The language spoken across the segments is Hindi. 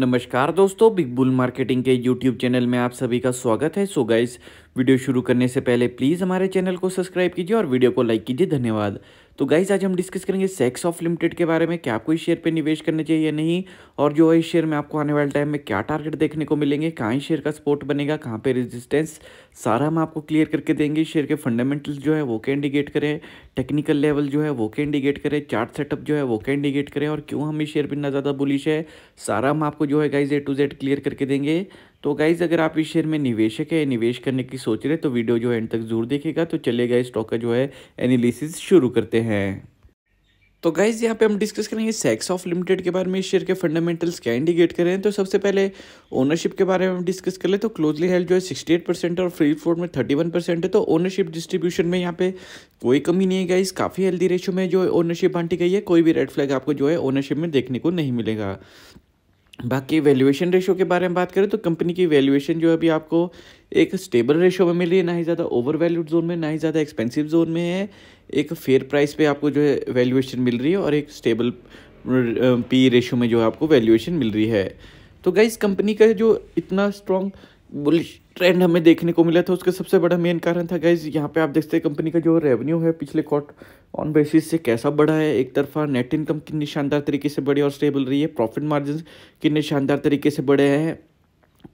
नमस्कार दोस्तों बिग बुल मार्केटिंग के यूट्यूब चैनल में आप सभी का स्वागत है सो गाइस वीडियो शुरू करने से पहले प्लीज़ हमारे चैनल को सब्सक्राइब कीजिए और वीडियो को लाइक कीजिए धन्यवाद तो गाइज आज हम डिस्कस करेंगे सेक्स ऑफ लिमिटेड के बारे में क्या आपको इस शेयर पे निवेश करना चाहिए या नहीं और जो है इस शेयर में आपको आने वाले टाइम में क्या टारगेट देखने को मिलेंगे कहाँ इस शेयर का सपोर्ट बनेगा कहाँ पे रेजिस्टेंस सारा हम आपको क्लियर करके देंगे शेयर के फंडामेंटल जो है वो क्या इंडिकेट करें टेक्निकल लेवल जो है वो के इंडिकेट करें चार्ट सेटअप जो है वो क्या इंडिकेट करें और क्यों हम इस शेयर पर इतना ज़्यादा बुलिश है सारा हम आपको जो है guys A to Z clear करके देंगे तो गाइज़ अगर आप इस शेयर में निवेशक है निवेश करने की सोच रहे तो वीडियो जो है एंड तक जरूर देखेगा तो चलेगा गए स्टॉक का जो है एनालिसिस शुरू करते हैं तो गाइज यहाँ पे हम डिस्कस करेंगे सेक्स ऑफ लिमिटेड के बारे में इस शेयर के फंडामेंटल्स क्या इंडिकेट करें तो सबसे पहले ओनरशिप के बारे में हम डिस्कस कर ले तो क्लोजली हेल्ड जो है 68 परसेंट और फ्री फ्लोट में 31 परसेंट है तो ओनरशिप डिस्ट्रीब्यूशन में यहाँ पे कोई कमी नहीं है गाइज काफ़ी हेल्दी रेशो में जो ओनरशिप बांटी गई है कोई भी रेड फ्लैग आपको जो है ओनरशिप में देखने को नहीं मिलेगा बाकी वैल्यूएशन रेशो के बारे में बात करें तो कंपनी की वैल्यूएशन जो है अभी आपको एक स्टेबल रेशो में मिली है ना ही ज़्यादा ओवर वैल्यूड जोन में ना ही ज़्यादा एक्सपेंसिव जोन में है एक फेयर प्राइस पे आपको जो है वैल्यूएशन मिल रही है और एक स्टेबल पी रेशो में जो है आपको वैल्यूएशन मिल रही है तो गाइज कंपनी का जो इतना स्ट्रॉन्ग बुलिश ट्रेंड हमें देखने को मिला था उसका सबसे बड़ा मेन कारण था गाइज यहाँ पे आप देखते हैं कंपनी का जो रेवेन्यू है पिछले क्वार्ट ऑन बेसिस से कैसा बढ़ा है एक तरफा नेट इनकम कितनी शानदार तरीके से बढ़ी और स्टेबल रही है प्रॉफिट मार्जिन कितने शानदार तरीके से बढ़े हैं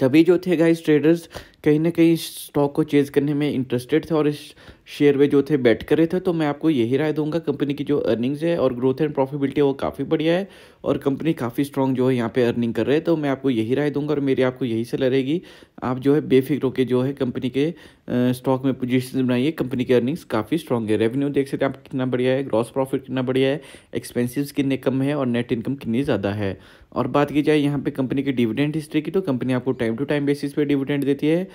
तभी जो थे गाइज ट्रेडर्स कहीं ना कहीं स्टॉक को चेज़ करने में इंटरेस्टेड थे और इस शेयर में जो थे बैठ कर रहे थे तो मैं आपको यही राय दूंगा कंपनी की जो अर्निंग्स है और ग्रोथ एंड प्रॉफिबिलिटी वो काफ़ी बढ़िया है और कंपनी काफ़ी स्ट्रॉन्ग जो है यहाँ पे अर्निंग कर रहे हैं तो मैं आपको यही राय दूंगा और मेरी आपको यही सलाह रहेगी आप जो है बेफिक्र होकर जो है कंपनी के स्टॉक में पोजिशन बनाइए कंपनी की अर्निंग्स काफ़ी स्ट्रॉन्ग है रेवेन्यू देख सकते हैं आप कितना बढ़िया है ग्रॉस प्रॉफिट कितना बढ़िया है एक्सपेंसिवस कितने कम है और नेट इनकम कितनी ज़्यादा है और बात की जाए यहाँ पर कंपनी की डिविडेंड हिस्ट्री की तो कंपनी आपको टाइम टू टाइम बेसिस पर डिविडेंड देती है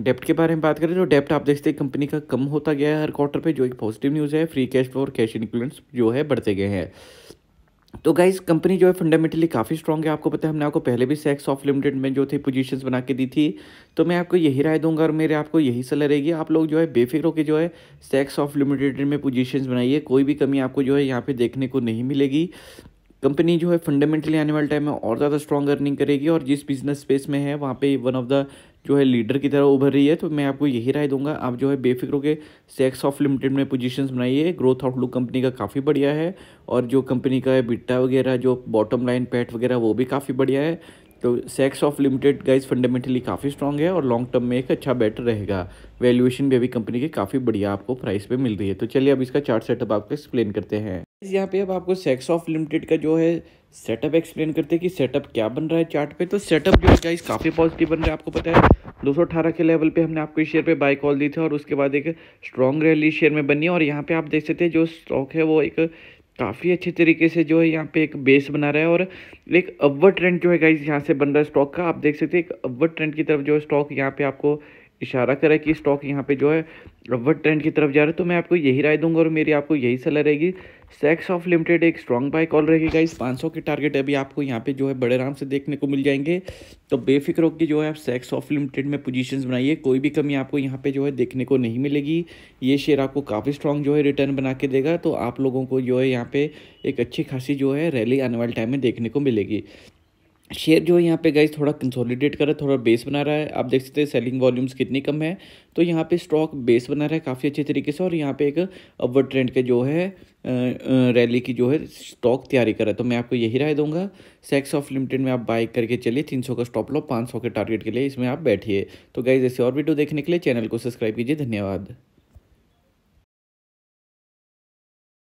डेप्ट के बारे में बात करें तो डेप्ट आप देखते हैं कंपनी का कम होता गया है हर क्वार्टर पे जो एक पॉजिटिव न्यूज़ है फ्री कैश फ्लो और कैश इक्विलेंट्स जो है बढ़ते गए हैं तो गाइज कंपनी जो है फंडामेंटली काफ़ी स्ट्रॉग है आपको पता है हमने आपको पहले भी सेक्स ऑफ लिमिटेड में जो थे पोजीशंस बना के दी थी तो मैं आपको यही राय दूंगा और मेरे आपको यही सलाह रहेगी आप लोग जो है बेफिक्र होकर जो है सेक्स ऑफ लिमिटेड में पोजीशंस बनाइए कोई भी कमी आपको जो है यहाँ पे देखने को नहीं मिलेगी कंपनी जो है फंडामेंटली आने वाले टाइम में और ज़्यादा स्ट्रॉन्ग अर्निंग करेगी और जिस बिजनेस स्पेस में है वहाँ पे वन ऑफ द जो है लीडर की तरह उभर रही है तो मैं आपको यही राय दूंगा आप जो है बेफिक्र के सेक्स ऑफ लिमिटेड में पोजीशंस बनाइए ग्रोथ आउटलुक कंपनी का काफ़ी बढ़िया है और जो कंपनी का बिट्टा वगैरह जो बॉटम लाइन पैट वगैरह वो भी काफ़ी बढ़िया है तो Saksoft limited guys fundamentally काफ़ी स्ट्रॉन्ग है और लॉन्ग टर्म में एक अच्छा बेटर रहेगा वैल्यूएशन भी अभी कंपनी की काफ़ी बढ़िया आपको प्राइस पर मिल रही है तो चलिए अब इसका चार्ट सेटअप आपको एक्सप्लेन करते हैं यहाँ पे अब आपको सेक्स ऑफ लिमिटेड का जो है सेटअप एक्सप्लेन करते हैं कि सेटअप क्या बन रहा है चार्ट पे तो सेटअप जो है गाइस काफ़ी पॉजिटिव बन रहा है आपको पता है 218 के लेवल पे हमने आपको इस शेयर पे बाय कॉल दी थी और उसके बाद एक स्ट्रॉन्ग रैली शेयर में बनी है और यहाँ पे आप देख सकते हैं जो स्टॉक है वो एक काफ़ी अच्छे तरीके से जो है यहाँ पे एक बेस बना रहा है और एक अवर ट्रेंड जो है गाइज यहाँ से बन रहा है स्टॉक का आप देख सकते हैं एक अवर ट्रेंड की तरफ जो स्टॉक यहाँ पे आपको इशारा करा कि स्टॉक यहाँ पे जो है अपवर्ड ट्रेंड की तरफ जा रहा है तो मैं आपको यही राय दूंगा और मेरी आपको यही सलाह रहेगी सेक्स ऑफ लिमिटेड एक स्ट्रॉन्ग बाय कॉल रहेगी गाइस 500 के टारगेट अभी आपको यहाँ पे जो है बड़े आराम से देखने को मिल जाएंगे तो बेफिक्र होकर जो है आप सेक्स ऑफ लिमिटेड में पोजिशन बनाइए कोई भी कमी आपको यहाँ पर जो है देखने को नहीं मिलेगी ये शेयर आपको काफ़ी स्ट्रॉन्ग जो है रिटर्न बना के देगा तो आप लोगों को जो है यहाँ पर एक अच्छी खासी जो है रैली आने वाले टाइम में देखने को मिलेगी शेयर जो है यहाँ पे गाइज थोड़ा कंसोलिडेट कर रहा है थोड़ा बेस बना रहा है आप देख सकते हैं सेलिंग वॉल्यूम्स कितनी कम है तो यहाँ पे स्टॉक बेस बना रहा है काफ़ी अच्छे तरीके से और यहाँ पे एक अपवर्ड ट्रेंड के जो है रैली की जो है स्टॉक तैयारी कर रहा है तो मैं आपको यही राय दूंगा सेक्स ऑफ लिमिटेड में आप बाई करके चलिए तीन सौ का स्टॉप लो पाँच सौ के टारगेट के लिए इसमें आप बैठिए तो गाइज ऐसे और वीडियो देखने के लिए चैनल को सब्सक्राइब कीजिए धन्यवाद